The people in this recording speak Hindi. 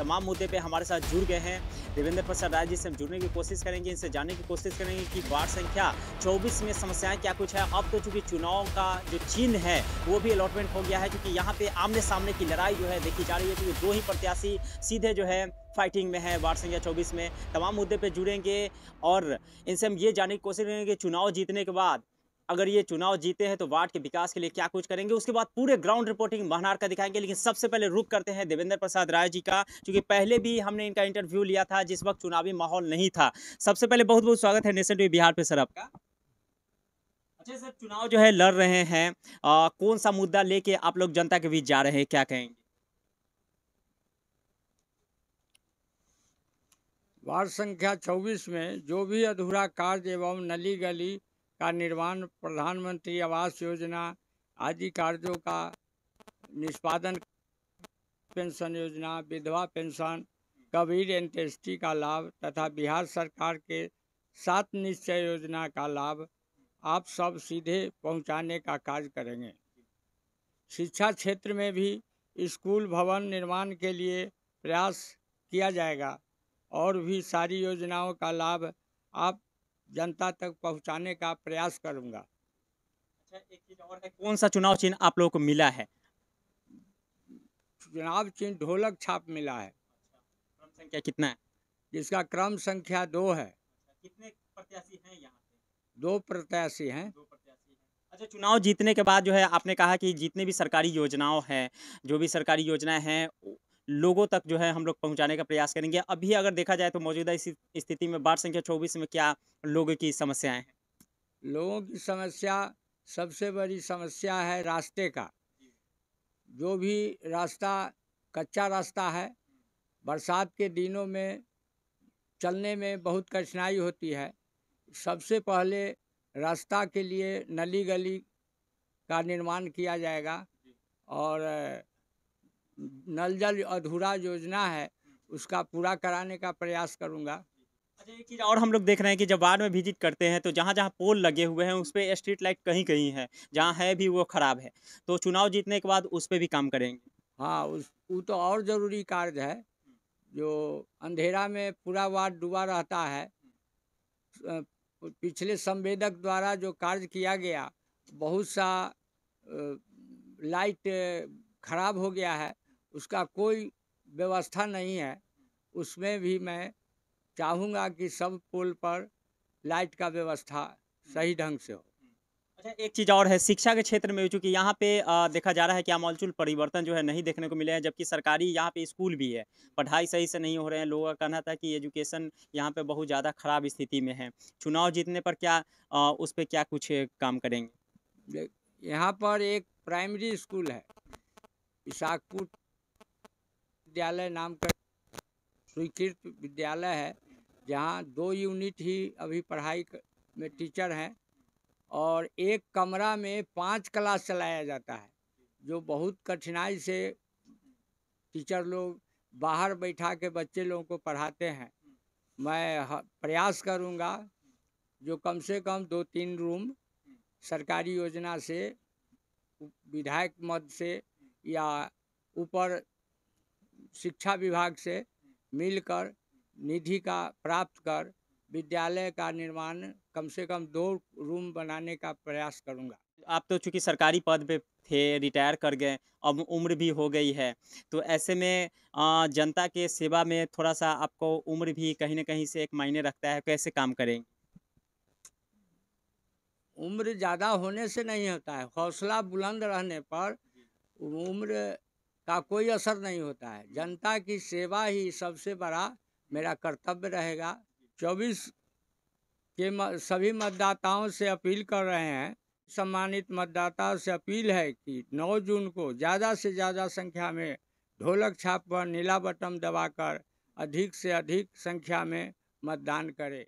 तमाम मुद्दे पे हमारे साथ जुड़ गए हैं देवेंद्र प्रसाद राय जी से हम जुड़ने की कोशिश करेंगे इनसे जानने की कोशिश करेंगे कि वार्ड संख्या चौबीस में समस्याएं क्या कुछ है अब तो चूंकि चुनाव का जो चिन्ह है वो भी अलॉटमेंट हो गया है क्योंकि यहाँ पे आमने सामने की लड़ाई जो है देखी जा रही है क्योंकि दो ही प्रत्याशी सीधे जो है फाइटिंग में है वार्ड संख्या चौबीस में तमाम मुद्दे पर जुड़ेंगे और इनसे हम ये जानने की कोशिश करेंगे कि चुनाव जीतने के बाद अगर ये चुनाव जीते हैं तो वार्ड के विकास के लिए क्या कुछ करेंगे उसके बाद पूरे ग्राउंड रिपोर्टिंग महनार का दिखाएंगे लेकिन सबसे पहले रुक करते हैं देवेंद्र प्रसाद राय जी का क्योंकि पहले भी हमने इनका इंटरव्यू लिया था जिस वक्त चुनावी माहौल नहीं था सबसे पहले बहुत बहुत स्वागत है नेशनल टीवी बिहार पे सर आपका अच्छा सर चुनाव जो है लड़ रहे हैं आ, कौन सा मुद्दा लेके आप लोग जनता के बीच जा रहे हैं क्या कहेंगे वार्ड संख्या 24 में जो भी अधूरा कार्य एवं नली गली का निर्माण प्रधानमंत्री आवास योजना आदि कार्यों का निष्पादन पेंशन योजना विधवा पेंशन कबीर एंटेस्टी का लाभ तथा बिहार सरकार के सात निश्चय योजना का लाभ आप सब सीधे पहुंचाने का कार्य करेंगे शिक्षा क्षेत्र में भी स्कूल भवन निर्माण के लिए प्रयास किया जाएगा और भी सारी योजनाओं का लाभ आप जनता तक पहुंचाने का प्रयास करूंगा अच्छा एक चीज़ और है कौन सा चुनाव चिन्ह आप लोगों को मिला है चुनाव चिन्ह ढोलक छाप मिला है अच्छा, क्रम संख्या कितना है जिसका क्रम संख्या दो है अच्छा, कितने प्रत्याशी हैं यहाँ दो प्रत्याशी हैं अच्छा चुनाव जीतने के बाद जो है आपने कहा कि जितने भी सरकारी योजनाओं हैं जो भी सरकारी योजनाएं हैं लोगों तक जो है हम लोग पहुंचाने का प्रयास करेंगे अभी अगर देखा जाए तो मौजूदा स्थिति में वार्ड संख्या चौबीस में क्या लोगों की समस्याएं हैं लोगों की समस्या सबसे बड़ी समस्या है रास्ते का जो भी रास्ता कच्चा रास्ता है बरसात के दिनों में चलने में बहुत कठिनाई होती है सबसे पहले रास्ता के लिए नली गली का निर्माण किया जाएगा और नल जल अधूरा योजना है उसका पूरा कराने का प्रयास करूँगा अच्छा एक चीज़ और हम लोग देख रहे हैं कि जब वार्ड में विजिट करते हैं तो जहाँ जहाँ पोल लगे हुए हैं उस पर स्ट्रीट लाइट कहीं कहीं है जहाँ है भी वो ख़राब है तो चुनाव जीतने के बाद उस पर भी काम करेंगे हाँ उस वो तो और ज़रूरी कार्य है जो अंधेरा में पूरा वार्ड डूबा रहता है पिछले संवेदक द्वारा जो कार्य किया गया बहुत सा लाइट खराब हो गया है उसका कोई व्यवस्था नहीं है उसमें भी मैं चाहूँगा कि सब पोल पर लाइट का व्यवस्था सही ढंग से हो अच्छा एक चीज़ और है शिक्षा के क्षेत्र में चूँकि यहाँ पे आ, देखा जा रहा है कि आमौलचूल परिवर्तन जो है नहीं देखने को मिले हैं जबकि सरकारी यहाँ पे स्कूल भी है पढ़ाई सही से नहीं हो रहे हैं लोगों का कहना था कि एजुकेशन यहाँ पे बहुत ज़्यादा ख़राब स्थिति में है चुनाव जीतने पर क्या आ, उस पर क्या कुछ काम करेंगे यहाँ पर एक प्राइमरी स्कूल है इसाकपुर विद्यालय नाम का स्वीकृत विद्यालय है जहाँ दो यूनिट ही अभी पढ़ाई में टीचर हैं और एक कमरा में पांच क्लास चलाया जाता है जो बहुत कठिनाई से टीचर लोग बाहर बैठा के बच्चे लोगों को पढ़ाते हैं मैं प्रयास करूँगा जो कम से कम दो तीन रूम सरकारी योजना से विधायक मद से या ऊपर शिक्षा विभाग से मिलकर निधि का प्राप्त कर विद्यालय का निर्माण कम से कम दो रूम बनाने का प्रयास करूंगा आप तो चूंकि सरकारी पद पे थे रिटायर कर गए अब उम्र भी हो गई है तो ऐसे में जनता के सेवा में थोड़ा सा आपको उम्र भी कहीं ना कहीं से एक मायने रखता है कैसे काम करेंगे उम्र ज़्यादा होने से नहीं होता है हौसला बुलंद रहने पर उम्र का कोई असर नहीं होता है जनता की सेवा ही सबसे बड़ा मेरा कर्तव्य रहेगा चौबीस के म, सभी मतदाताओं से अपील कर रहे हैं सम्मानित मतदाताओं से अपील है कि 9 जून को ज़्यादा से ज़्यादा संख्या में ढोलक छाप पर नीला बटन दबाकर अधिक से अधिक संख्या में मतदान करें